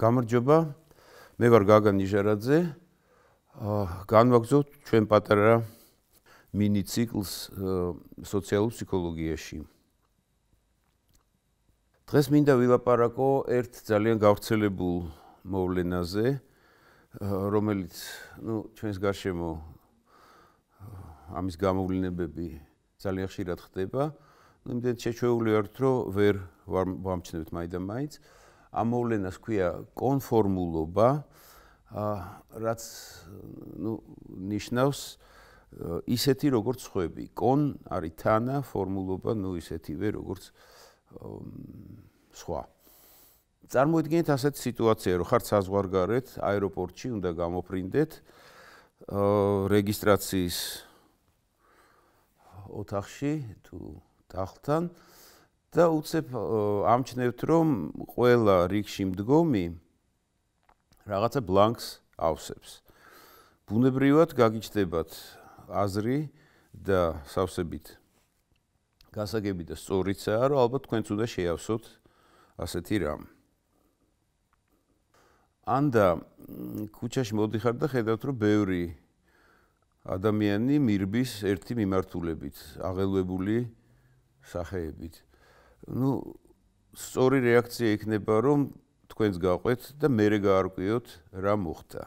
გამარჯობა. მე ვარ გაგან ნიჟარაძე. აა განვაგზავნოთ ჩვენ პატარა მინი ციკლს სოციალურ ფსიქოლოგიაში. დღეს მინდა ვილაპარაკო ერთ ძალიან გავრცელებულ მოვლენაზე, რომელიც, ну, ჩვენს გარშემო ამის გამოვლენებები ძალიან ხშირად ხდება. ну, იმდენ შეჩვეული ვართ, რომ ვერ ვამჩნევთ მაიდან მაინც. ამ მოვლენას ქვია კონფორმულობა რაც ნუ ნიშნავს ისეთი როგორც ხვები კონ არის თანა ფორმულობა ნუ ისეთივე როგორც სხვა წარმოიდგინეთ ასეთ სიტუაცია რომ ხარ საზღვარგარეთ აეროპორტში უნდა გამოფრინდეთ რეგისტრაციის ოთახში თუ დახლთან აა და უცებ ამჩნევთ რომ ყველა რიგში მდგომი რაღაცა ბლანკს ავსებს. ბუნებრივად გაგიჩნდებათ აზრი და სავსებით გასაგები და სწორიცაა, რომ ალბათ თქვენც უნდა შეავსოთ ასეთი რამ. ანდა ქუჩაში მოდიხართ და ხედავთ რომ ბევრი ადამიანი მირბის ერთი მიმართულებით, აღელვებული სახეებით. ну სწორი რეაქცია იქნება რომ თქვენს გაყვეთ და მეરે გაარკვიოთ რა მოხდა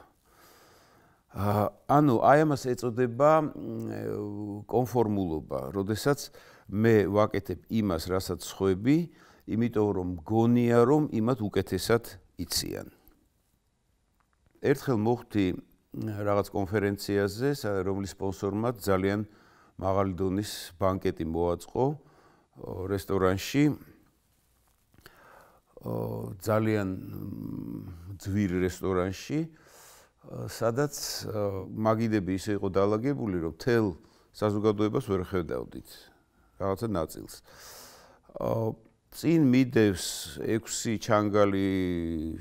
ა ანუ აი ამას ეწოდება კონფორმულობა როდესაც მე ვაკეთებ იმას რასაც ხვები იმიტომ რომ გონია რომ იმათ უკეთესად იციან ერთხელ მოხდი რაღაც კონფერენციაზე რომლის სპონსორმა ძალიან მაღალი დონის ბანკეტი მოაწყო რესტორანში ძალიან ძვირ რესტორანში სადაც მაგიდები ისე იყო დაალაგებული რომ თელ საზოგადოებას ვერ ხედავდით რაღაცა ნაწილს წინ მიდევს 6 ჩანგალი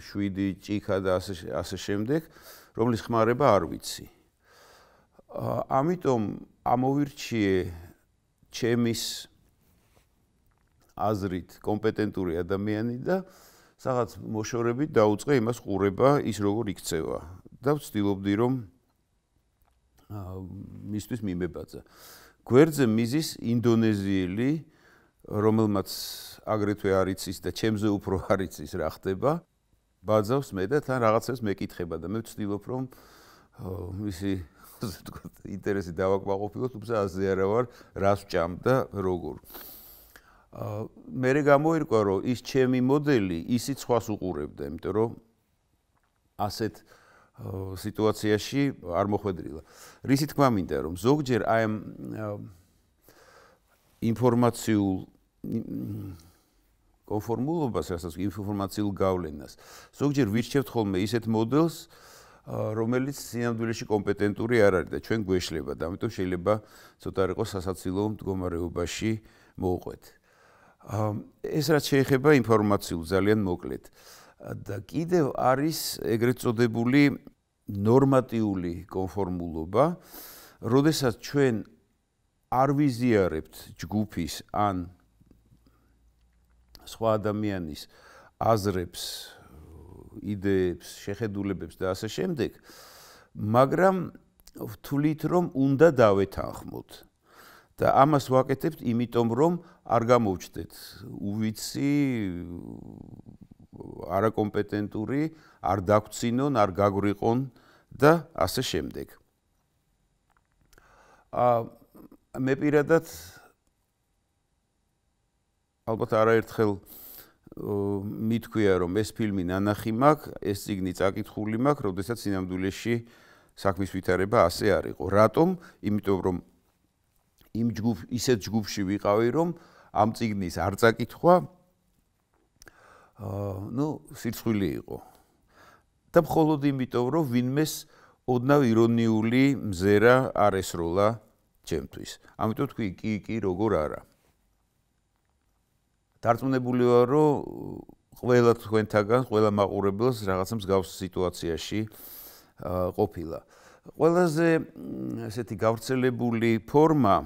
7 ჭიქა და ასე ასე შემდეგ რომლის ხმარება არ ვიცი ამიტომ ამოვირჩიე ჩემის აზრით კომპეტენტური ადამიანი და სადაც მოშორებით დაუწყე იმას ყურება ის როგორ იქცევა და ვცდილობდი რომ მისთვის მიმებაძა გვერდზე მიზის ინდონეზიელი რომელმაც აგრეთვე არის ის და ჩემზე უფრო არის ის რა ხდება ბაძავს მე და თან რაღაცას მეკითხება და მე ვცდილობ რომ მისი ასე ვთქვათ ინტერესი დავაკმაყოფილოთ თუმცა ასე არა ვარ რას ჭამ და როგორ მე რე გამოირკვა რომ ის ჩემი მოდელი ისიც ხვას უყურებდა იმიტომ რომ ასეთ სიტუაციაში არ მოხვედრილა. რისი თქმა მინდა რომ ზოგჯერ აი ამ ინფორმაციულ კონფორმულობას, ასე ვთქვი, ინფორმაციულ გავლენას. ზოგჯერ ვირჩევთ ხოლმე ისეთ მოდელს, რომელიც სინამდვილეში კომპეტენტური არ არის და ჩვენ გვეშლება და ამიტომ შეიძლება ცოტა რიყო სასაცილო მდგომარეობაში მოუყვეთ. აა ეს რაც შეიძლება ინფორმაციულ ძალიან მოკლედ და კიდევ არის ეგრეთ წოდებული ნორმატიული კონფორმულობა, როდესაც ჩვენ არ ვიზიარებთ ჯგუფის ან სხვა ადამიანის აზრებს, იდეებს, შეხედულებებს და ასე შემდეგ, მაგრამ ვთulit რომ უნდა დავეთანხმოთ. და ამას ვაკეთებთ იმიტომ რომ არ გამოვჩდეთ უვიცი არაკომპეტენტური არ დაგვცინონ არ გაგვრიყონ და ასე შემდეგ ა მე პირადად ალბათ არაერთხელ მითქვია რომ ეს ფილმი ნანახი მაქვს ეს ციგნი წაკითხული მაქვს როდესაც სინამდვილეში საქმის ვითარება ასე არისო რატომ იმიტომ რომ იმ ჯგუფ ისეთ ჯგუფში ვიყავი, რომ ამ ციგნის არ წაკითხვა აა ну, სიცხვილი იყო. და მხოლოდ იმიტომ, რომ ვინმეს ოდნავ ირონიული მზერა არ ესროლა ჩემთვის. ამიტომ თქვი, კი, კი, როგორ არა. დარწმუნებული ვარ, რომ ყველა თქვენთაგან, ყველა მაყურებელს რაღაცა მსგავს სიტუაციაში ყოფილა. ყველაზე ესეთი გავრცელებული ფორმაა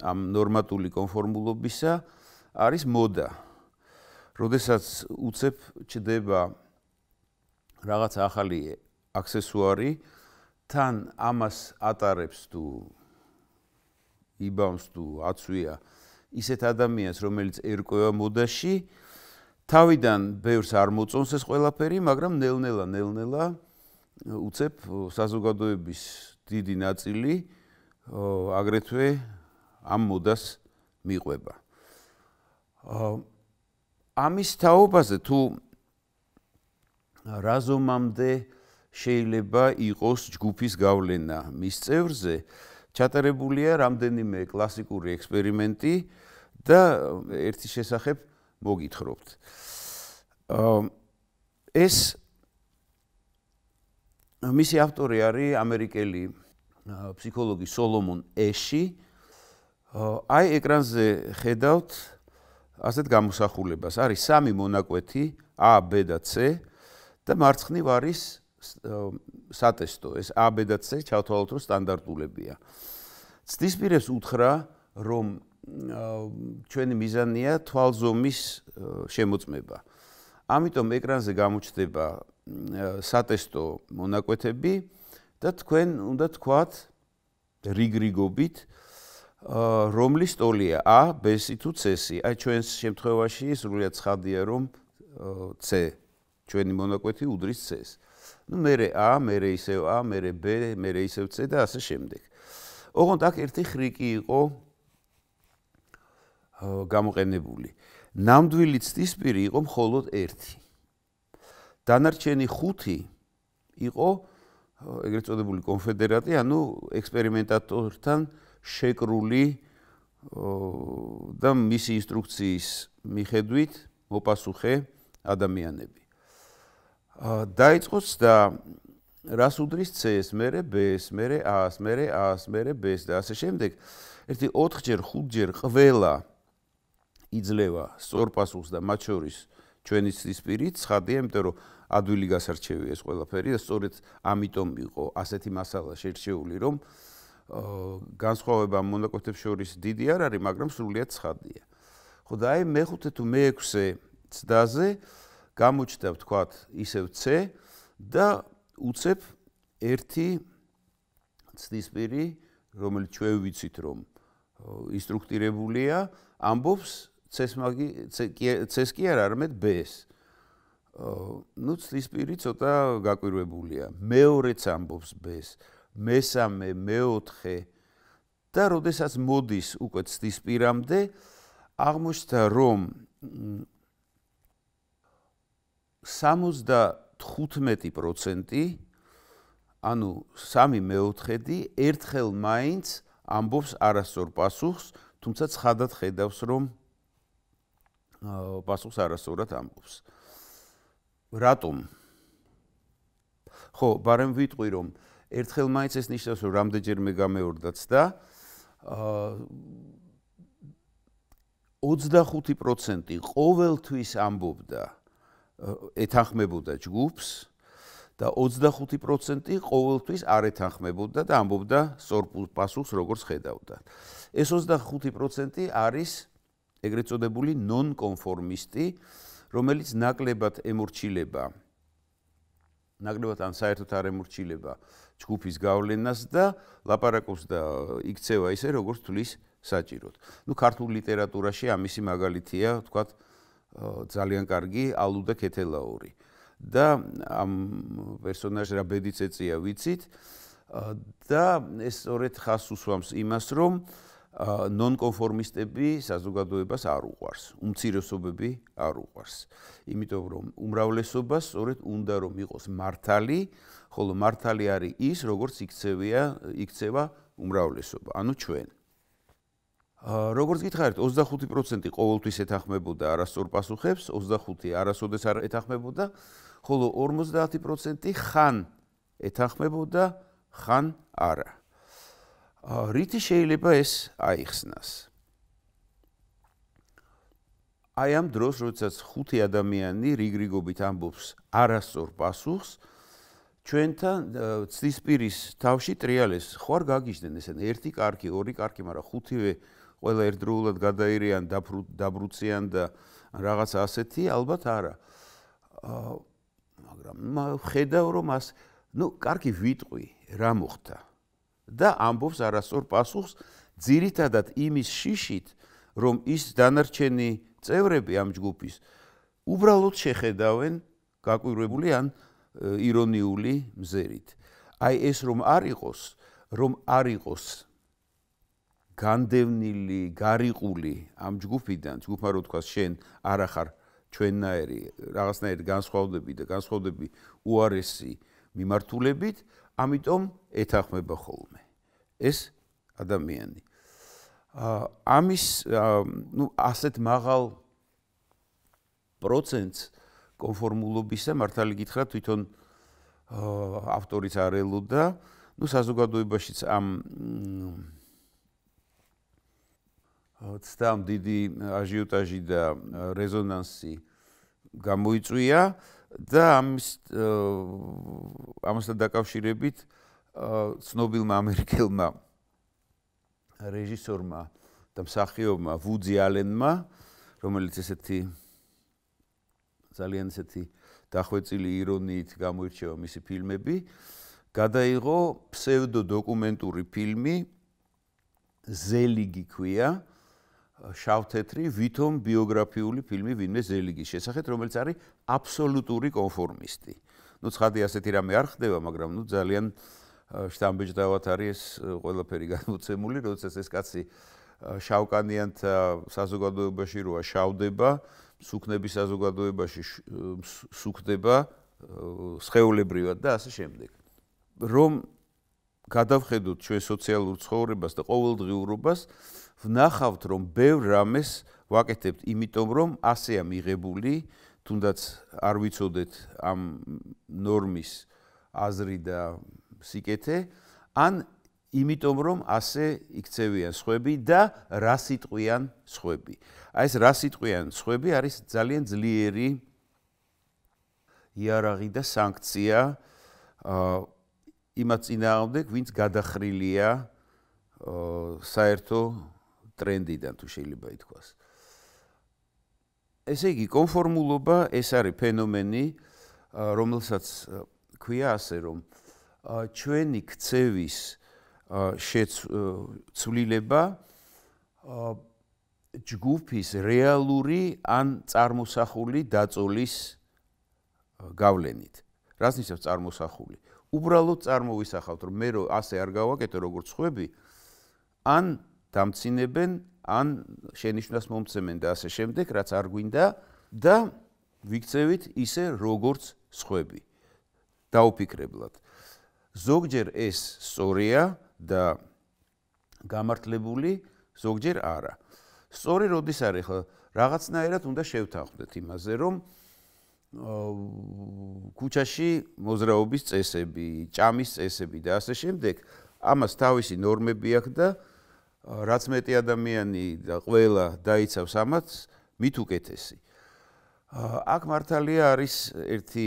ამ ნორმატული კონფორმულობისა არის მოდა. როდესაც უצב ჩდება რაღაც ახალი აქსესუარი, თან ამას ატარებს თუ იბავს თუ აცვია ისეთ ადამიანს, რომელიც ერკვევა მოდაში, თავიდან ბევრს არ მოწონს ეს ყველაფერი, მაგრამ ნელ-ნელა, ნელ-ნელა უצב საზოგადოების დიდი ნაწილი აგრეთვე ამ მოდას მიყვება. ამის თაობაზე თუ რაზომამდე შეიძლება იყოს ჯგუფის გავლენა მის წევრზე, ჩატარებულია რამდენიმე კლასიკური ექსპერიმენტი და ერთის შესახებ მოგითხრობთ. ეს მისი ავტორი არის ამერიკელი ფსიქოლოგი სოლომონ ეში, აი ეკრანზე ხედავთ ასეთ გამოსახულებას. არის სამი მონაკვეთი A, B და C და მარცხნივ არის სატესტო. ეს A, B და C ჩავთვალოთ რომ სტანდარტულებია. ცდისპირებს უთხრა რომ ჩვენი მიზანია თვალზომის შემოწმება. ამიტომ ეკრანზე გამოჩნდება სატესტო მონაკვეთები და თქვენ უნდა თქვათ რიგრიგობით რომლის ტოლია ა ბესი თუ წესი აი ჩვენს შემთხვევაში სრულიად ცხადია რომ ც ჩვენი მონაკვეთი უდრის წეს ну мере а мере ისევ а мере б мере ისევ ц და ასე შემდეგ ოღონდ აქ ერთი ხრიკი იყო გამოყენებული ნამდვილი ცდისპირი იყო მხოლოდ ერთი დანარჩენი ხუთი იყო ეგრეთ წოდებული კონფედერატი ანუ ექსპერიმენტატორთან აა შეკრული და მისი ინსტრუქციის მიხედვით მოპასუხე ადამიანები. დაიწყოს და რას უდრის C-ს, მერე B-ს, მერე A-ს, მერე A-ს, მერე B-ს და ასე შემდეგ. ერთი 4-ჯერ, 5-ჯერ ყველა იძლევა სწორ პასუხს და მათ შორის ჩვენი სისტემი ცხადია, იმიტომ რომ ადვილი გასარჩევია ეს ყველაფერი და სწორედ ამიტომ იყო ასეთი მასალა შერჩეული, რომ აა განსხვავება მონაკვეთებს შორის დიდი არ არის, მაგრამ სრულიად ცხადია. ხო და აი მეხუთე თუ მეექვსე ცდაზე გამოჩნდა თქვა ისევ C და უცებ ერთი ცდისპირი, რომელიც ჩვენ ვიცით რომ ინსტრუქტირებულია, ამბობს ცეს მაგი ცეს კი არ არამედ B-ს. ნუ ცდისპირი ცოტა გაკვირვებულია. მეორეც ამბობს B-ს. მესამე, მეოთხე და როდესაც მოდის უკვე ცდის პირამდე, აღმოჩნდა რომ 75% ანუ 3/4-ი ერთხელ მაინც ამბობს არასწორ პასუხს, თუმცა ცხადად ხედავს რომ პასუხს არასწორად ამბობს. რატომ? ხო, ბარემ ვიტყვი რომ ერთხელ მაინც ეს ნიშნავს რომ რამდენჯერმე გამეორდაც და ა 25% ყოველთვის ამბობდა ეთანხმებოდა ჯგუფს და 25% ყოველთვის არ ეთანხმებოდა და ამბობდა სორპულ პასუხს როგორც ხედავდა. ეს 25% არის ეგრეთ წოდებული ნონკონფორმისტი, რომელიც ნაკლებად ემორჩილება ნაკლებად ან საერთოდ არ ემორჩილება ჯგუფის გავლენას და ლაპარაკობს და იქცევა ისე როგორც თulis საჭიროდ. ნუ ქართულ ლიტერატურაში ამისი მაგალითია, თქვა ძალიან კარგი ალუ და ქეთელაური. და ამ პერსონაჟს რა ბედიც ეწია ვიცით და ეს სწორედ ხას უსვამს იმას, რომ ნონკონფორმისტები საზოგადოებას არ უყვარს, უმცირესობები არ უყვარს. იმიტომ რომ უმრავლესობა სწორედ უნდა რომ იყოს მართალი, ხოლო მართალი არის ის, როგორც იქცევა, იქცევა უმრავლესობა, ანუ ჩვენ. როგორც გითხარით, 25% ყოველთვის ეთანხმებოდა არასწორ პასუხებს, 25 არასოდეს არ ეთანხმებოდა, ხოლო 50% ხან ეთანხმებოდა, ხან არა. რითი შეიძლება ეს აიხსნას? აი ამ დროს, როდესაც ხუთი ადამიანი რიგრიგობით ამბობს არასწორ პასუხს, ჩვენთან ცისპირის თავში ტრიალეს ხوار გაგიჟდნენ ესენ ერთი კარკი, ორი კარკი, მაგრამ ხუთივე ყველა ერთდროულად გადაირიან დაბრუციან და რაღაც ასეთი ალბათ არა. ა მაგრამ ხედავ რომ ას ნუ კარკი ვიტყვი რა მოხდა? და ამბობს არასწორ პასუხს ძირითადად იმის შიშით, რომ ის დანარჩენი წევრები ამ ჯგუფის უბრალოდ შეხედავენ გაკვირვებული ან ირონიული მზერით. აი ეს რომ არ იყოს, რომ არ იყოს განდევნილი, გარიყული ამ ჯგუფიდან, ჯგუფმა რო თქვა შენ არახარ ჩვენნაირი, რაღაცნაირად განსხვავდები და განსხვავდები უარესი მიმართულებით, ამიტომ ეთახმება ხოლმე ეს ადამიანი ა ამის ну ასეთ მაღალ პროცენტს კონფორმულობისა მართალი გითხრა თვითონ ავტორიც არელოდა ну საზოგადოებაშიც ამ ოცდამ დიდი აჟიოტაჟი და რეზონანსი გამოიწვია და ამის ამასთან დაკავშირებით ცნობილმა ამერიკელმა რეჟისორმა და მსახიობმა ვუძი ალენმა, რომელიც ესეთი ძალიან ესეთი დახვეწილი ირონიით გამოირჩევა მისი ფილმები, გადაიღო ფსევდო დოკუმენტური ფილმი ზელიგი ქვია, შავთეთრი ვითომ ბიოგრაფიული ფილმი ვინმე ზელიგის შესახეთ, რომელიც არის აბსოლუტური კონფორმისტი. ნუ ცხადი ასეთი რამე არ ხდება, მაგრამ ნუ ძალიან შტამბეჭდავად არის ეს ყველაფერი განმოცემული, როდესაც ეს კაცი შავკანიანთ საზოგადოებაში როა შავდება, მსუქნები საზოგადოებაში მსუქდება სხეულებრივად და ასე შემდეგ. რომ გადავხედოთ ჩვენ სოციალურ ცხოვრებას და ყოველდღიურობას, ვნახავთ, რომ ბევრ რამეს ვაკეთებთ, იმიტომ რომ ასეა მიღებული, თუნდაც არ ვიცოდეთ ამ ნორმის აზრი და სიკეთე, ან იმიტომ რომ ასე იქცევიან სხვები და რასიტყვიან სხვები. აი ეს რასიტყვიან სხვები არის ძალიან ძლიერი იარაღი და სანქცია აა იმაც ინაამდე, ვინც გადახრილია აა საერთო ტრენდიდან თუ შეიძლება ითქვას. ესე იგი, კონფორმულობა ეს არის ფენომენი, რომელსაც ქვია ასე, რომ ჩვენი ქცევის შეცვლილება ჯგუფის რეალური ან წარმოსახული დაწოლის გავლენით. რას ნიშნავს წარმოსახული? უბრალოდ წარმოვისახავთ, რომ მე რო ასე არ გავაკეთე როგორც ხვები, ან დამცინებენ ან შენიშვნას მომცემენ და ასე შემდეგ, რაც არ გვინდა და ვიქცევით ისე როგორც სხვები. დაუფიქრებლად. ზოგჯერ ეს სწორია და გამართლებული, ზოგჯერ არა. სწორი როდის არის ხო? რაღაცნაირად უნდა შევთანხმდეთ იმაზე, რომ კუჩაში მოძრაობის წესები, ჭამის წესები და ასე შემდეგ, ამას თავისი ნორმები აქვს და რაც მეტი ადამიანი და ყველა დაიცავს ამათ, მით უკეთესი. აქ მართალია არის ერთი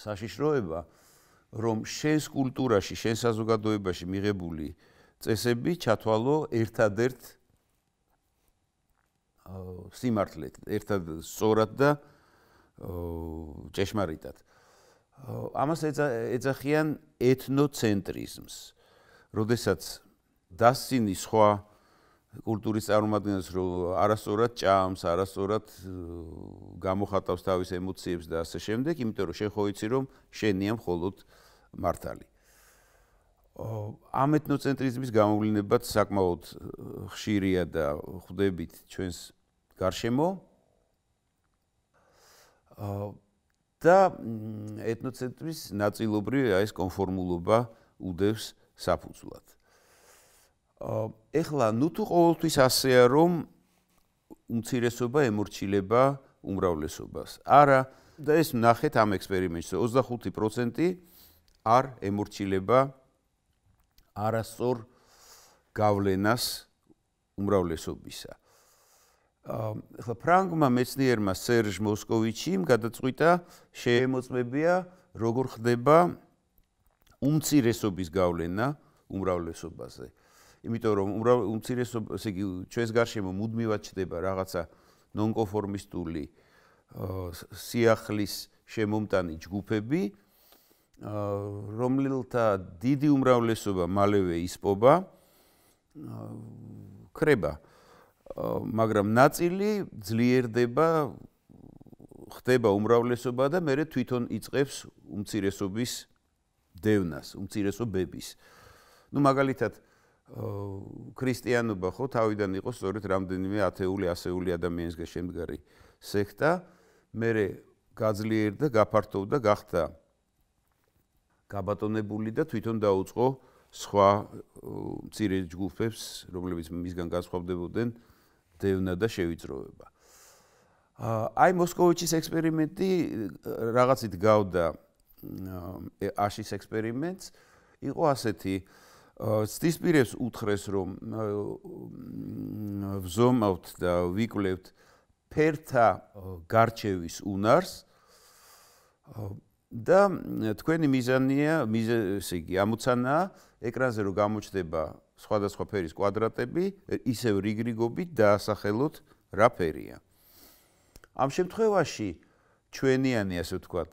საშიშროება, რომ შენს კულტურაში, შენს საზოგადოებაში მიღებული წესები ჩათვალო ერთადერთ სიმართლეთ, ერთად სწორად და ჭეშმარიტად. ამას ეძახიან ეთნოცენტრიზმს. როდესაც დასინი სხვა კულტურის წარმომადგენელს რომ არასწორად ჭამს, არასწორად გამოხატავს თავის ემოციებს და ასე შემდეგ, იმიტომ რომ შენ ხო იცი რომ შენია მხოლოდ მართალი. ამეთნოცენტრიზმის გამოვლენებაც საკმაოდ ხშირია და ხვდებით ჩვენს გარშემო. და ეთნოცენტრიზმის ნაწილობრივი აი ეს კონფორმულობა უდევს საფუძვლად. ეხლა ნუ თუ ყოველთვის ასეა რომ უმცირესობა ემორჩილება უმრავლესობას. არა, და ეს ნახეთ ამ ექსპერიმენტზე 25% არ ემორჩილება არასწორ გავლენას უმრავლესობისა. ეხლა ფრანგმა მეცნიერმა სერჟ მოსკოვიჩიმ გადაწყვიტა შეემოწმებია როგორ ხდება უმცირესობის გავლენა უმრავლესობაზე. იმიტომ რომ უმცირესობა ესე იგი ჩვენს გარშემო მუდმივად ჩდება რაღაცა ნონკონფორმისტული სიახლის შემომტანი ჯგუფები რომელთა დიდი უმრავლესობა მალევე ისპობა ხრება მაგრამ ნაწილი ძლიერდება ხდება უმრავლესობა და მე თვითონ იწყებს უმცირესობის დევნას უმცირესობების ну მაგალითად ქრისტიანობა ხო თავიდან იყო სწორედ რამდენიმე ათეული ასეული ადამიანის შემდგარი სექტა მერე გაძლიერდა გაფართოვდა გახდა გაბატონებული და თვითონ დაუწყო სხვა მცირე ჯგუფებს რომლებიც მისგან განსხვავდებოდნენ დევნა და შევიწროება აი მოსკოვიჩის ექსპერიმენტი რაღაცით გავდა აშის ექსპერიმენტს იყო ასეთი სტისპირებს უთხრეს რომ ვზომავთ და ვიკვლევთ ფერთა გარჩევის უნარს და თქვენი მიზანია ესე იგი ამოცანა ეკრანზე რომ გამოჩდება სხვადასხვა ფერის კვადრატები ისევ რიგრიგობით დაასახელოთ რა ფერია ამ შემთხვევაში ჩვენიანი ასე ვთქვათ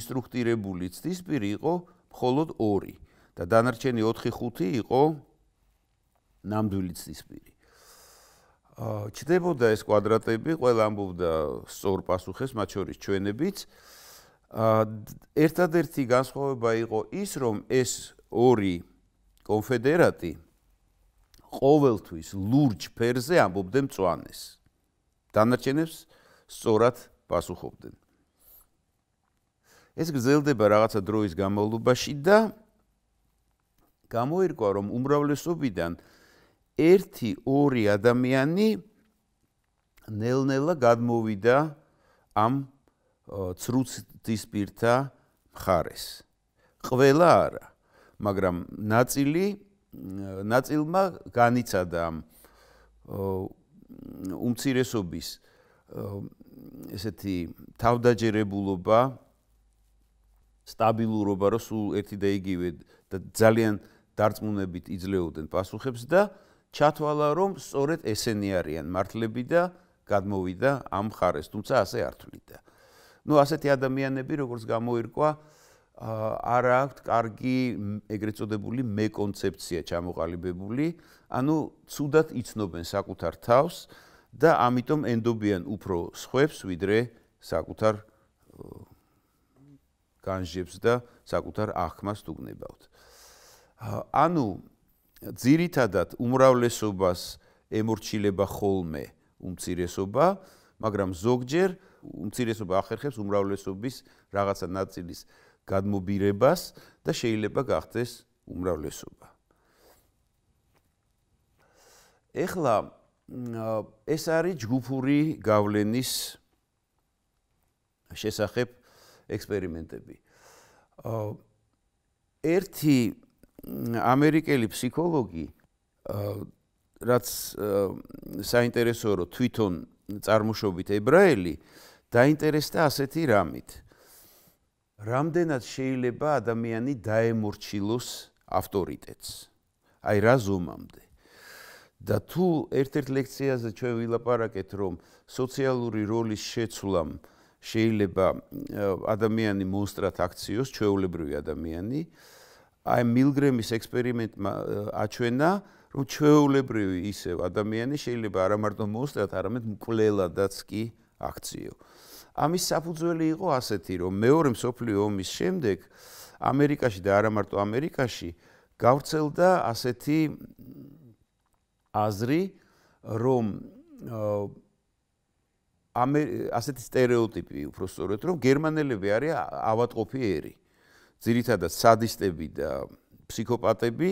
ინსტრუქტირებული სტისპირი იყო მხოლოდ ორი და დანარჩენი 4-5 იყო ნამდვილი ცისპირი. აა ჩდებოდა ეს კვადრატები, ყველა ამბობდა სწორ პასუხეს, მათ შორის ჩვენებიც. აა ერთადერთი განსხვავება იყო ის, რომ ეს ორი კონფედერატი ყოველთვის ლურჯ ფერზე ამბობდნენ მწوانეს. დანარჩენებს სწორად პასუხობდნენ. ეს გრძელდება რაღაცა დროის განმავლობაში და გამოირკვა, რომ უმრავლესობიდან 1-2 ადამიანი ნელ-ნელა გამოვიდა ამ ცრუცის პირთა მხარეს. ყველა არა, მაგრამ ნაწილი ნაწილმა განიცადა ამ უმცირესობის ესეთი თავდაჯერებულობა სტაბილურობა რო სულ ერთი და იგივე და ძალიან დარწმუნებით იძლეოდნენ პასუხებს და ჩათვალა რომ სწორედ ესენი არიან მართლები და გადმოვიდა ამ ხარეს თუმცა ასე არ თვლიდა. ნუ ასეთი ადამიანები როგორც გამოირკვა არა აქვს კარგი ეგრეთ წოდებული მეკონცეფცია ჩამოყალიბებული, ანუ ცუდად იცნობენ საკუთარ თავს და ამიტომ ენდობიან უფრო სხვებს ვიდრე საკუთარ განჯებს და საკუთარ ახმას თუგნებავთ. ანუ ძირითადად უმრავლესობას ემორჩილება ხოლმე უმცირესობა, მაგრამ ზოგჯერ უმცირესობა ახერხებს უმრავლესობის რაღაცა ნაწილის გადმობირებას და შეიძლება გახდეს უმრავლესობა. ეხლა ეს არის ჯგუფური გავლენის შესახებ ექსპერიმენტები. ერთი ამერიკელი ფსიქოლოგი რაც საინტერესოა რომ თვითონ წარმოშობით ებრაელი დაინტერესდა ასეთი რამით რამდენად შეიძლება ადამიანი დაემორჩილოს ავტორიტეტს აი რა ზომამდე და თუ ერთ-ერთ ლექციაზე ჩვენ ვილაპარაკეთ რომ სოციალური როლის შეცვლამ შეიძლება ადამიანი მოსტრათ აქციოს ჩვეულებრივი ადამიანი აი მილგრემის ექსპერიმენტმა აჩვენა რომ ჩვეულებრივი ისევ ადამიანი შეიძლება არა მარტო მოუსწრათ არამედ მკვლელადაც კი აქციო ამის საფუძველი იყო ასეთი რომ მეორე მსოფლიო ომის შემდეგ ამერიკაში და არა მარტო ამერიკაში გავრცელდა ასეთი აზრი რომ ამ ასეთი стереოტიპი უბრალოდ რომ გერმანელები არის ავატყოფიერი ძირითადად სადისტები და ფსიქოპატები,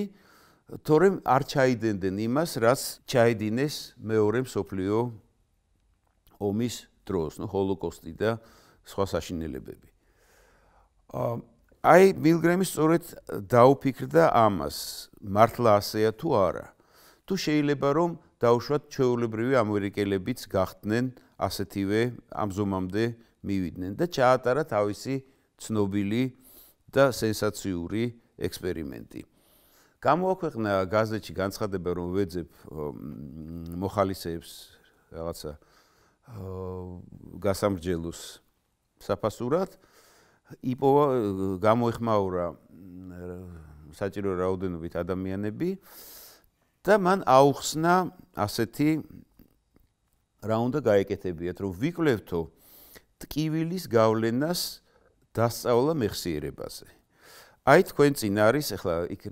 თორემ არ ჩაიდენდნენ იმას, რაც ჩაიდინეს მეორე მსოფლიო ომის დროს, ნუ ჰოლოკოსტი და სხვა საშინელებები. აი, მილგრემი სწორედ დაუფიქრდა ამას, მართლა ასეა თუ არა. თუ შეიძლება რომ დაუშვათ ჩეულებრივი ამერიკელებიც გახდნენ ასეთივე ამ ზომამდე მივიდნენ და ჩაატარა თავისი ცნობილი და სენსაციური ექსპერიმენტი. გამოაქვეყნა გაზეთში განცხადება, რომ ვეძებ მოხალისეებს რაღაცა გასამრჯელოს საფასურად იპოვა გამოეხმაურა საჭირო რაოდენობით ადამიანები და მან აუხსნა ასეთი რა უნდა გაეკეთებიათ, რომ ვიკლევთო ტკივილის გავლენას დასწავლა მეხსიერებაზე. აი თქვენ წინ არის, ახლა იქ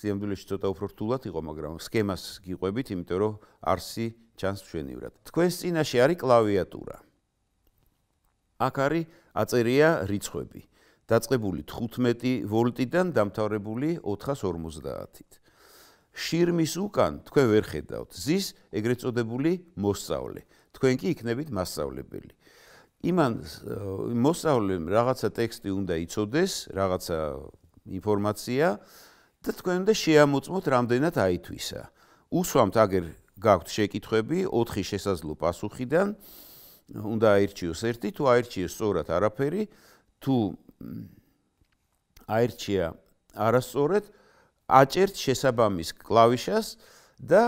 სიამბულში ცოტა უფრო რთულად იყო, მაგრამ სქემას გიყვებით, იმიტომ რომ არსი ჩანს ჩვენივრად. თქვენს წინაშე არის კლავიატურა. აქ არის აწერია რიცხვები. დაწყებული 15 ვოლტიდან დამთავრებული 450-ით. შირმის უკან თქვენ ვერ ხედავთ ზის ეგრეთ წოდებული მოსწავლე. თქვენ კი იქნებით მასწავლებელი. იმან მოსავლემ რაღაცა ტექსტი უნდა იწოდეს, რაღაცა ინფორმაცია და თქვენ უნდა შეამოწმოთ რამდენად აითვისა. უსვამთ აგერ გაქვთ შეკითხები 4 შესაძლო პასუხიდან უნდა აირჩიოს ერთი თუ აირჩიეს სწორად არაფერი თუ აირჩია არასწორად აჭერთ შესაბამის კლავიშას და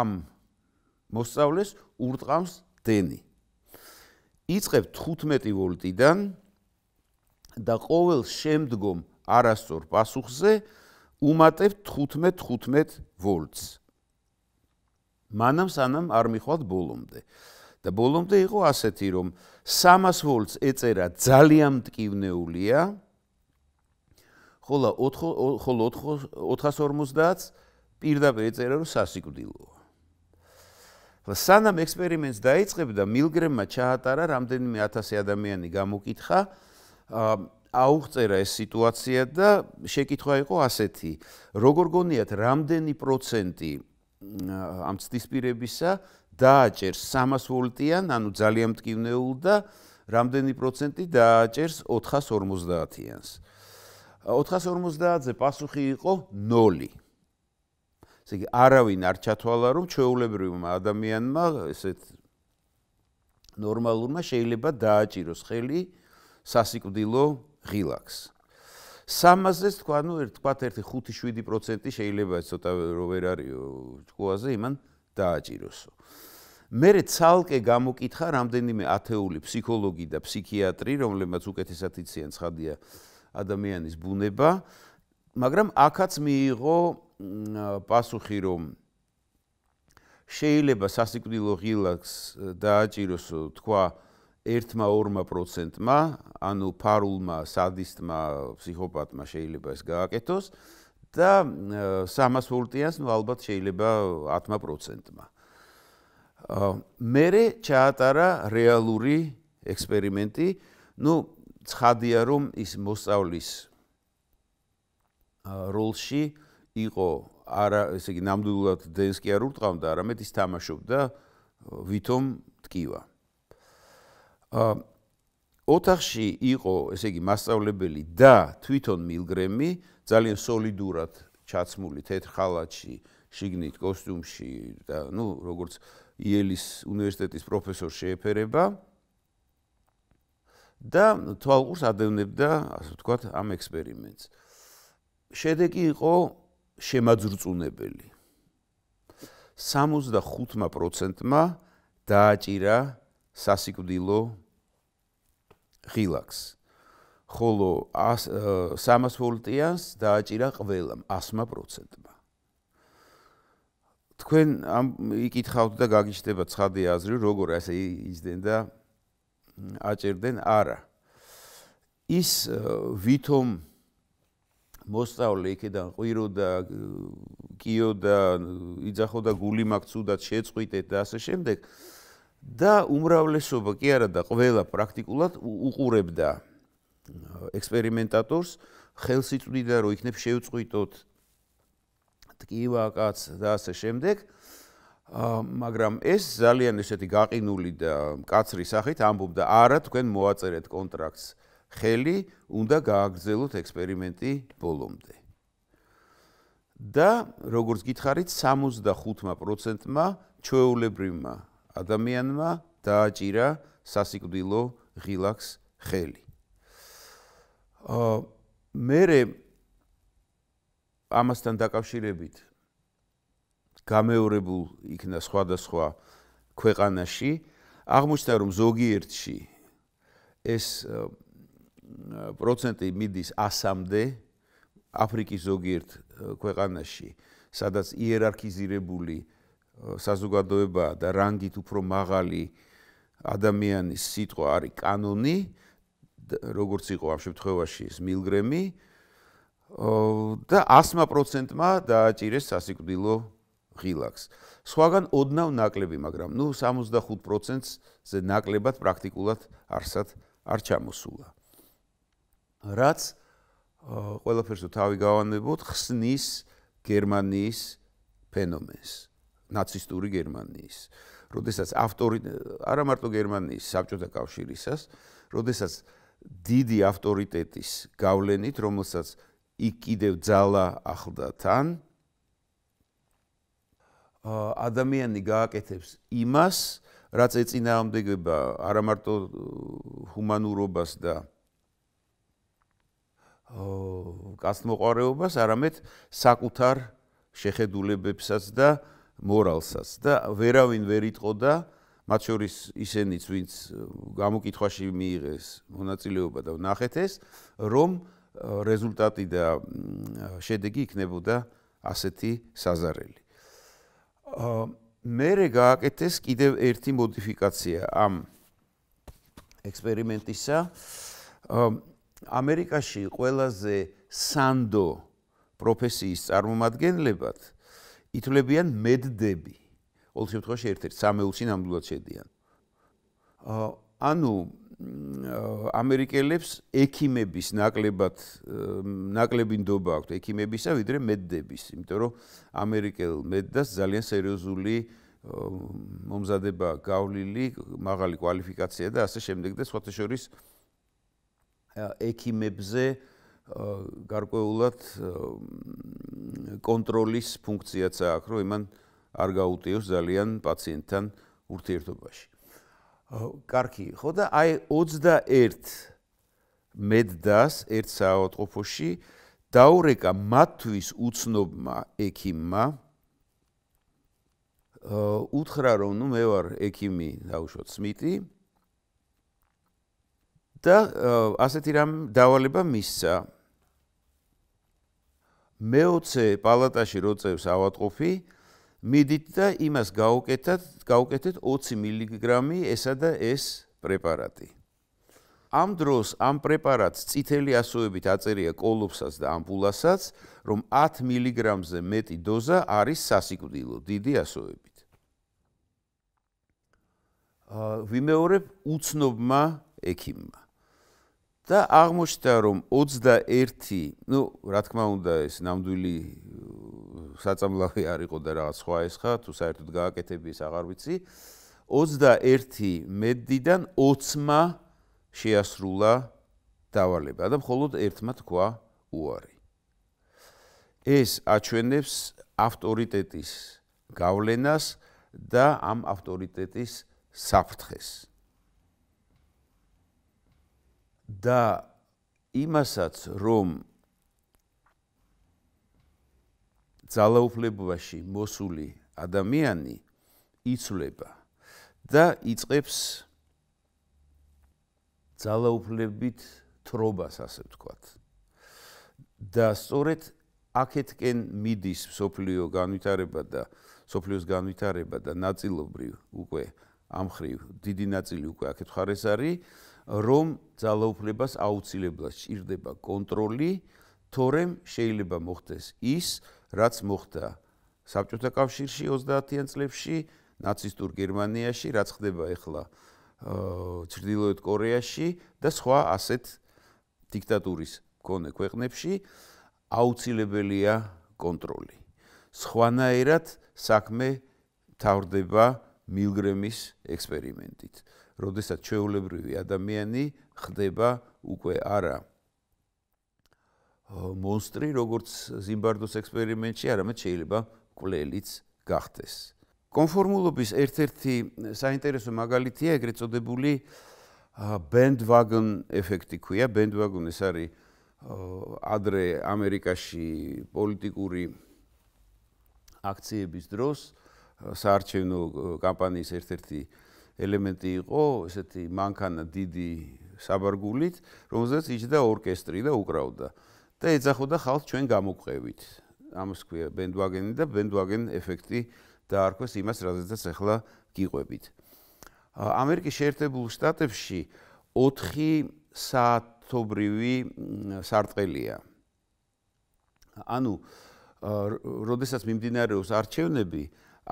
ამ მოსწავლეს ურტყამს დენი იწევ 15 ვოლტიდან და ყოველ შემდგომ არასწორ პასუხზე უმატებ 15 15 ვოლტს. მანამ სანამ არ მიხვალთ ბოლომდე. და ბოლომდე იყო ასეთი, რომ 300 ვოლტს ეწერა ძალიან მткиვნეულია. ხოლო 4 ხოლო 450-ს პირდაპირ ეწერა, რომ სასიკვდილოა. სანამ ექსპერიმენტს დაიწყებდა მილგრემმა ჩაატარა რამდენიმე 1000 ადამიანი გამოკითხა აუღწერა ეს სიტუაცია და შეკითხვა იყო ასეთი როგორ გონიათ რამდენი პროცენტი ამ ცდისპირებისა დააჭერს 300 ვოლტიან ანუ ძალიან მტკივნეულ და რამდენი პროცენტი დააჭერს 450-იანს 450-ზე პასუხი იყო 0 ესე იგი არავინ არ ჩათვალა რომ ჩვეულებრივმა ადამიანმა ესეთ ნორმალურმა შეიძლება დააჭიროს ხელი სასიკვდილო ღილაკს 300-ს თქვა, ну, თქვათ ერთი 5-7% შეიძლება ცოტა რო ვერ არისო ჭკუაზე იმან დააჭიროსო. მე ცალკე გამოკითხა რამდენიმე ათეული ფსიქოლოგი და ფსიქიატრი, რომლებმაც უკეთესად იციან ცხადია ადამიანის ბუნება, მაგრამ აქაც მიიღო პასუხი რომ შეიძლება სასიკვდილო ღილაკს დააჭიროს თქვა 1-2%-მა, ანუ ფარულმა, სადისტმა, ფსიქოპატმა შეიძლება ეს გააკეთოს და 300 ვოლტიანს, ну ალბათ შეიძლება 10%-მა. აა მე ჩაატარა რეალური ექსპერიმენტი, ну ცხადია რომ ის მოსწავლის როლში იყო არა ესე იგი ნამდვილად დენსკი არ ურტყამდა, არამედ ის თამაშობდა ვითომ ტკივა. ა ოთახში იყო ესე იგი მასწავლებელი და თვითონ მილგრემი ძალიან სოლიდურად ჩაცმული თეთრ ხალათში, შიგნით კოსტიუმში და ნუ როგორც იელის უნივერსიტეტის პროფესორ შეეფერება და თვალყურს ადევნებდა, ასე ვთქვათ, ამ ექსპერიმენტს. აა შედეგი იყო შემაძრწუნებელი 65%-მა დააჭირა სასიკვდილო ღილაკს ხოლო 300 ვოლტიანს დააჭირა ყველამ 100%-მა თქვენ ამ იკითხავთ და გაგიჩნდება ცხადი აზრი როგორ ასე იძენ და აჭერდნენ არა ის ვითომ მოსწავლე იქიდან ყვიროდა, კიოდა, იძახოდა გული მაქვს უდაც შეწყვიტეთ და ასე შემდეგ და უმრავლესობა კი არა და ყველა პრაქტიკულად უყურებდა ექსპერიმენტატორს, ხელს იწვდიდა რომ იქნებ შევწყვიტოთ ტკივა კაც და ასე შემდეგ ა მაგრამ ეს ძალიან ესეთი გაყინული და მკაცრი სახით ამბობდა არა თქვენ მოაწერეთ კონტრაქტს ხელი უნდა გააგრძელოთ ექსპერიმენტი ბოლომდე. და როგორც გითხარით 75%-მა ჩვეულებრივმა ადამიანმა დააჭირა სასიკვდილო ღილაკს ხელი. აა მე ამასთან დაკავშირებით გამეორებულ იქნა სხვადასხვა ქვეყანაში აღმოჩნდა რომ ზოგიერთში ეს პროცენტი მიდის 100-მდე აფრიკის ზოგიერთ ქვეყანაში, სადაც იერარქიზირებული საზოგადოება და რანგით უფრო მაღალი ადამიანის სიტყვა არის კანონი, როგორც იყო ამ შემთხვევაში სმილგრემი. და 100%-მა დააჭირეს სასიკვდილო ღილაკს. სხვაგან ოდნავ ნაკლები, მაგრამ ნუ 65%-ს ზე ნაკლებად პრაქტიკულად არსად არ ჩამოსულა. რაც ყველაფერს თავი გავანებოთ ხსნის გერმანიის ფენომენს ნაცისტური გერმანიის როდესაც ავტორი არა მარტო გერმანიის საბჭოთა კავშირისას როდესაც დიდი ავტორიტეტის გავლენით რომელსაც იქ კიდევ ძალა ახლდა თან ადამიანი გააკეთებს იმას რაც ეწინააღმდეგება არა მარტო ჰუმანურობას და კაცმოყარეობას, არამედ საკუთარ შეხედულებებსაც და მორალსაც და ვერავინ ვერ იტყოდა მათ შორის ისენიც, ვინც გამოკითხვაში მიიღეს მონაწილეობა და ნახეთ ეს, რომ რეზულტატი და შედეგი იქნებოდა ასეთი საზარელი. მერე გააკეთეს კიდევ ერთი მოდიფიკაცია ამ ექსპერიმენტისა. ამერიკაში ყველაზე სანდო პროფესიის წარმომადგენლებად ითვლებიან მედდები. ყოველ შემთხვევაში ერთ-ერთი სამეულში ნამდვილად შედიან. ა ანუ ამერიკელებს ექიმების ნაკლებად ნაკლებინდობა აქვს ექიმებისა ვიდრე მედდების, იმიტომ რომ ამერიკელ მედდას ძალიან სერიოზული მომზადება გავლილი, მაღალი კვალიფიკაცია და ასე შემდეგ და სხვათა შორის ექიმებზე გარკვეულად კონტროლის ფუნქციაც აქვს, რომ იმან არ გაუტიოს ძალიან პაციენტთან ურთიერთობაში. კარგი, ხო და აი 21 მედდას ერთ საავადმყოფოში დაურეკა მათთვის უცნობმა ექიმმა უთხრა რომ ნუ მე ვარ ექიმი დაუშვათ სმიტი და ასეთი რამ დავალება მისცა. მეოცე პალატაში როწევს ავატყოფი, მიდით და იმას გაუკეთეთ, გაუკეთეთ 20 მილიგრამი ესა და ეს პრეპარატი. ამ დროს ამ პრეპარატს წითელი ასოებით აწერია კოლოფსაც და ამპულასაც, რომ 10 მილიგრამზე მეტი დოზა არის სასიკვდილო დიდი ასოებით. აა ვიმეორებ უცნობმა ექიმმა. და აღმოჩნდა რომ 21, ну, რა თქმა უნდა, ეს ნამდვილი საწამლავი არ იყო და რაღაც სხვა ეს ხა, თუ საერთოდ გააკეთები ეს აღარ ვიცი. 21 მედიდან 20-მა შეასრულა დავალება და მხოლოდ ერთმა თქვა უარი. ეს აჩვენებს ავტორიტეტის გავლენას და ამ ავტორიტეტის საფრთხეს. და იმასაც რომ ძალაუფლებაში მოსული ადამიანი იცლება და იწფებს ძალაუფლებით თრობას ასე ვთქვათ და სწორედ აქეთკენ მიდის სოფლიო განვითარება და სოფლიოს განვითარება და ნაწილობრივ უკვე ამხრივ დიდი ნაწილი უკვე აქეთ ხარეს არის რომ ძალაუფლებას აუცილებლად ჭირდება კონტროლი, თორემ შეიძლება მოხდეს ის, რაც მოხდა საბჭოთა კავშირში 30-იან წლებში, ნაცისტურ გერმანიაში, რაც ხდება ახლა ჩრდილოეთ კორეაში და სხვა ასეთ დიქტატურის მქონე ქვეყნებში აუცილებელია კონტროლი. სხვანაირად საქმე თავდება მილგრემის ექსპერიმენტით. როდესაც ჩვეულებრივი ადამიანი ხდება უკვე არა მონსტრი, როგორც ზიმბარდოს ექსპერიმენტში, არამედ შეიძლება კვლელიც გახდეს. კონფორმულობის ერთ-ერთი საინტერესო მაგალითია ეგრეთ წოდებული bandwagon ეფექტი, ქვია bandwagon ეს არის ადრე ამერიკაში პოლიტიკური აქციების დროს საარჩევნო კამპანიის ერთ-ერთი -ერთ ელემენტი იყო ესეთი მანქანა დიდი საბარგულით, რომელზეც იჯდა ორკესტრი და უკრავდა და ეძახოდა ხალხს ჩვენ გამოკვევით. ამას ქვია ბენდვაგენი და ბენდვაგენ ეფექტი დაარქვეს იმას, რაზეც ახლა გიყვებით. ამერიკის შეერთებულ შტატებში 4 საათობრივი სარტყელია. ანუ, როდესაც მიმდინარეობს არჩევნები,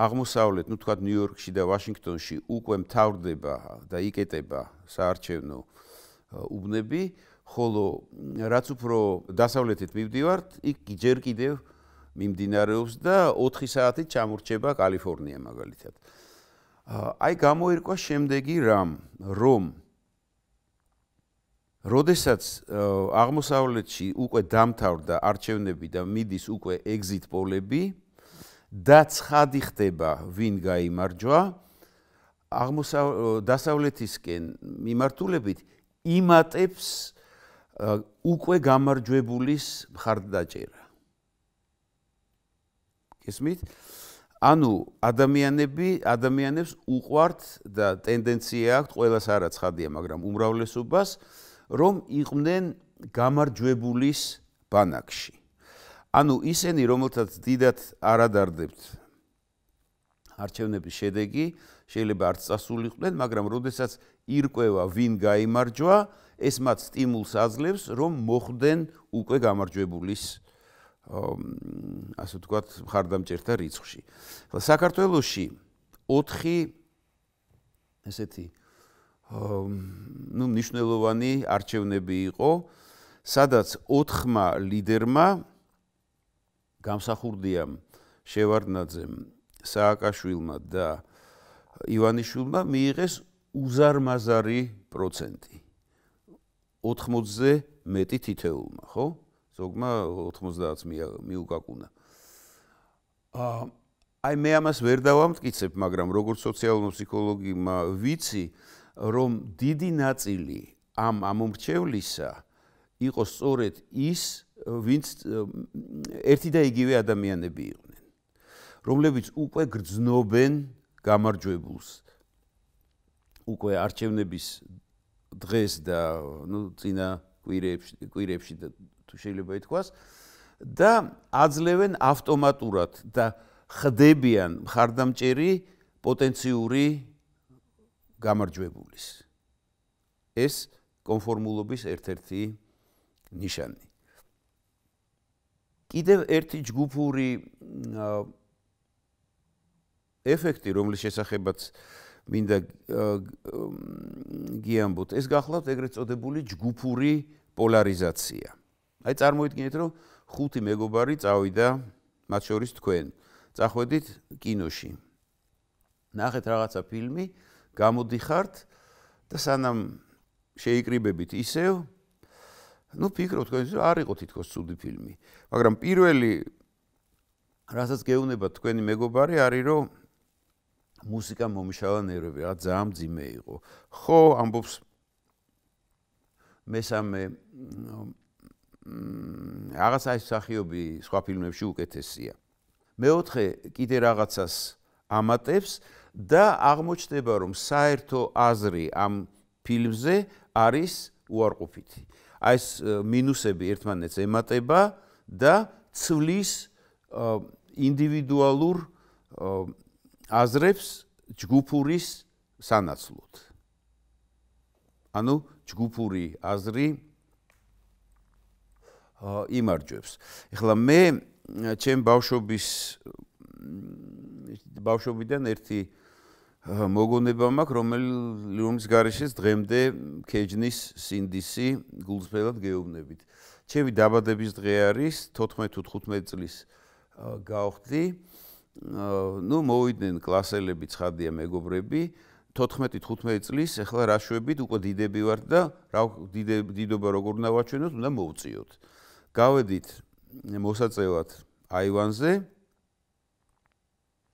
აღმოსავლეთ, ну, თქვა ნიუ-იორკში და ვაშინგტონში უკვე მთავრდება და იკეტება საარჩევნო უბნები, ხოლო რაც უფრო დასავლეთით მივდივართ, იქ ჯერ კიდევ მიმდინარეობს და 4 საათით ჩამორჩება კალიფორნია მაგალითად. აი გამოირკვა შემდეგი რამ, რომ როდესაც აღმოსავლეთში უკვე დამთავრდა არჩევნები და მიდის უკვე ეგზიტ პოლები, და ცხადი ხდება ვინ გამოიმარჯვა აღმოსავლეთისკენ მიმართულებით იმატებს უკვე გამარჯვებულის მხარდაჭერა გესმით ანუ ადამიანები ადამიანებს უყვართ და ტენდენცია აქვს ყოველას არა ცხადია მაგრამ უმრავლესობას რომ იყვნენ გამარჯვებულის ბანაკში ანუ ისინი რომელთაც დიდად არადარდებთ არჩევნების შედეგი შეიძლება არც წასულიყვნენ, მაგრამ როდესაც ირკვევა ვინ გამარჯვა, ეს მათ სტიმულს აძლევს, რომ მოხდნენ უკვე გამარჯვებულის ასე ვთქვათ, ხარდამჭერთა რიცხვში. ხო საქართველოსში 4 ესეთი ნუ მნიშვნელოვანი არჩევნები იყო, სადაც 4-მა ლიდერმა გამსახურდია შევარდნაძემ, სააკაშვილმა და ივანიშვილმა მიიღეს უზარმაზარი პროცენტი. 80-ზე მეტი თითეულმა, ხო? ზოგმა 90-ს მიუკაკუნა. აა აი მე ამას ვერ დავამტკიცებ, მაგრამ როგორც სოციალური ფსიქოლოგი ვიცი, რომ დიდი ნაწილი ამ ამომრჩევლისა იყო სწორედ ის, ვინც ერთი და იგივე ადამიანები იყვნენ რომლებიც უკვე გრძნობენ გამარჯვებულს უკვე არჩევნების დღეს და ну ძინა კვირეებში კვირეებში და თუ შეიძლება ითქვას და აძლევენ ავტომატურად და ხდებიან ხარდამჭერი პოტენციური გამარჯვებულის ეს კონფორმულობის ერთ-ერთი ნიშანი კიდევ ერთი ჯგუფური ეფექტი, რომლის შესახებაც მინდა გიამბოთ, ეს გახლავთ ეგრეთ წოდებული ჯგუფური პოლარიზაცია. აი წარმოიდგინეთ, რომ ხუთი მეგობარი წავიდა მათ შორის თქვენ. წახვედით კინოში. ნახეთ რაღაცა ფილმი, გამოდიხართ და სანამ შეიკრიბებით ისევ ну фикров თქვენ ის არისო თითქოს чуდი ფილმი მაგრამ პირველი რასაც გეუბნება თქვენი მეგობარი არის რომ მუსიკა მომშალა ნერვები რა ძალიან ძიმე იყო ხო ამბობს მესამე რაღაცა ის სახიობი სხვა ფილმებში უკეთესია მეოთხე კიდე რაღაცას ამატებს და აღმოჩნდება რომ საერთო აზრი ამ ფილმზე არის უარყოფითი აი ეს მინუსები ერთმანეთს ემატება და ცვლის ინდივიდუალურ აზრებს ჯგუფურის სანაცვლოდ. ანუ ჯგუფური აზრი იმარჯვებს. ეხლა მე ჩემ ბავშვობის ბავშვობიდან ერთი მოგონება მაქვს, რომელიც რომის გარეშეს დღემდე ქეჯნის სინდისი გულწრფელად გეუბნებით. ჩემი დაბადების დღე არის 14-15 წლის გავხდი. ნუ მოვიდნენ კლასელები, ცხადია მეგობრები. 14-15 წლის, ეხლა რაშვებით უკვე დიდები ვართ და რა დიდობა როგორ უნდა ვაჩვენოთ, უნდა მოვწიოთ. გავედით მოსაწევად აივანზე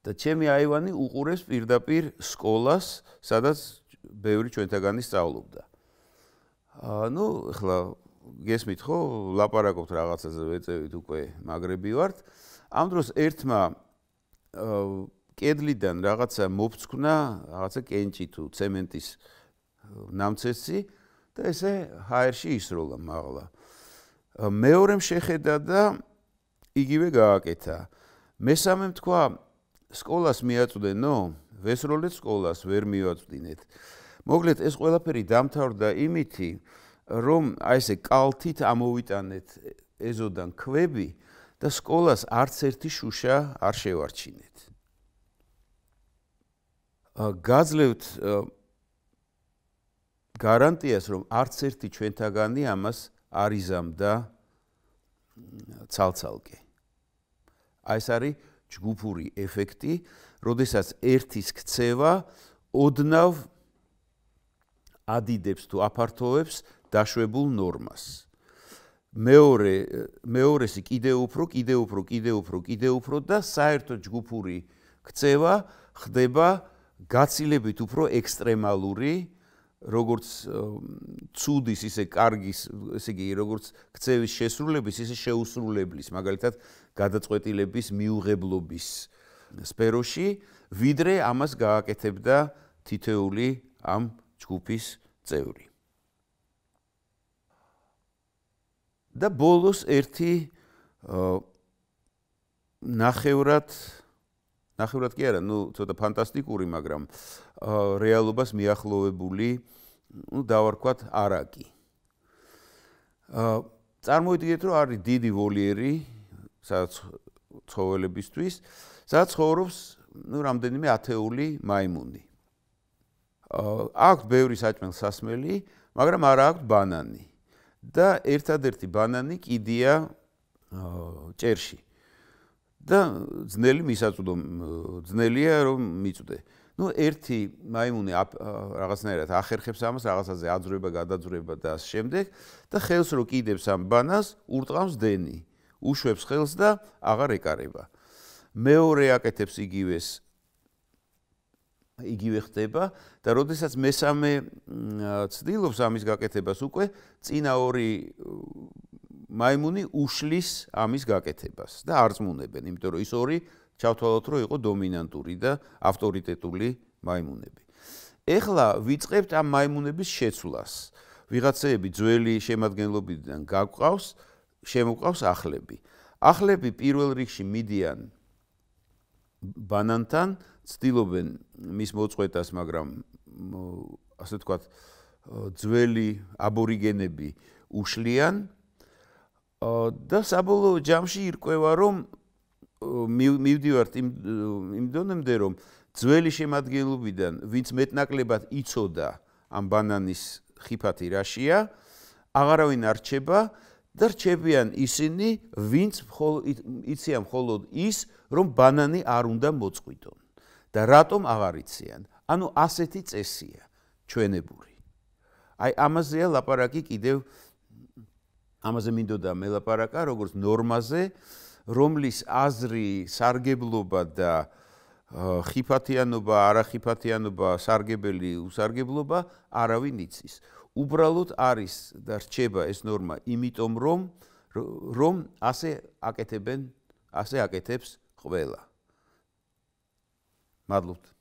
და ჩემი აივანი უყურებს პირდაპირ სკოლას, სადაც ბევრი ჩვენთაგანი სწავლობდა. აა ნუ ახლა გესმით ხო, ლაპარაკობთ რაღაცაზე, ვეწევით უკვე მაგრები ვართ. ამ დროს ერთმა კედლიდან რაღაცა მოფცქნა, რაღაცა კენჭი თუ ცემენტის ნამცეცი და ესე ჰაერში ისროლა მაღლა. მეორემ შეხედა და იგივე გააკეთა. მესამემ თქვა, სკოლას მიაწვდენო? ვესროლეთ სკოლას ვერ მიაწვდინეთ. მოკლედ ეს ყველაფერი დამთავრდა იმითი, რომ აი ესე კალთით ამოვიტანეთ ეზოდან ქვები და სკოლას არც ერთი შუშა არ შევარჩინეთ. გაძლევთ გარანტიას, რომ არც ერთი ჩვენთაგანი ამას არ იზამდა ცალცალკე. აი ეს არის ჯგუფური ეფექტი, როდესაც ერთის ქცევა ოდნავ ადიდებს თუ აფართოვებს დაშვებულ ნორმას. მეორე მეორესი კიდე უფრო, კიდე უფრო, კიდე უფრო, კიდე უფრო და საერთო ჯგუფური ქცევა ხდება გაცილებით უფრო ექსტრემალური, როგორც ცუდის, ისე კარგის, ესე იგი, როგორც ქცევის შესრულების, ისე შეუსრულებლის, მაგალითად, გადაწყვეტილების მიუღებლობის სფეროში, ვიდრე ამას გააკეთებდა თითეული ამ ჯგუფის წევრი. და ბოლოს ერთი ნახევრად ნახევრად კი არა, ну, ცოტა ფანტასტიკური, მაგრამ რეალობას მიახლოვებული, ну, დავარქვათ араკი. აა, წარმოიდგინეთ, რომ არის დიდი ვოლიერი, სადაც ცხოველებისთვის, სადაც ხოვრობს ну რამდენიმე ათეული მაიმუნი. აა აქვს ბევრი საჭმელი სასმელი, მაგრამ არა აქვს ბანანი. და ერთადერთი ბანანი კიდია აა წერში. და ძნელი მისაწვდომ ძნელია რომ მიწვდე. ну ერთი მაიმუნი რაღაცნაირად ახერხებს ამას, რაღაცაზე აძრება, გადაძრება და ამ შემდეგ და ხელს რო კიდებს ამ ბანას, ურტყამს დენი. უშვებს ხელს და აღარ ეკარება. მეორე აკეთებს იგივეს იგივე ხდება და როდესაც მესამე ცდილობს ამის გაკეთებას უკვე წინა ორი მაიმუნი უშლის ამის გაკეთებას და არწმუნებენ, იმიტომ რომ ის ორი ჩავთვალოთ რომ იყო დომინანტური და ავტორიტეტული მაიმუნები. ეხლა ვიწყებთ ამ მაიმუნების შეცვლას. ვიღაცეები ძველი შემადგენლობიდან გაგყავს, შემოყავს ახლები. ახლები პირველ რიგში მიდიან ბანანთან, ცდილობენ მის მოწყვეტას, მაგრამ ასე თქვა ძველი აბორიგენები უშლიან და საბოლოო ჯამში ირკვევა რომ მივდივართ იმ იმ დონემდე რომ ძველი შემადგენლობიდან ვინც მეტნაკლებად იცოდა ამ ბანანის ხიფათი რაშია აღარავინ არჩება და რჩებიან ისინი, ვინც იციან მხოლოდ ის, რომ ბანანი არ უნდა მოწყვიტონ. და რატომ აღარ იციან? ანუ ასეთი წესია ჩვენებური. აი ამაზეა ლაპარაკი კიდევ ამაზე მინდოდა მელაპარაკა, როგორც ნორმაზე, რომლის აზრი სარგებლობა და ხიფათიანობა, არახიფათიანობა, სარგებელი, უსარგებლობა არავინ იცის. უბრალოდ არის და რჩება ეს ნორმა, იმიტომ რომ რომ ასე აკეთებენ, ასე აკეთებს ყველა. მადლობთ.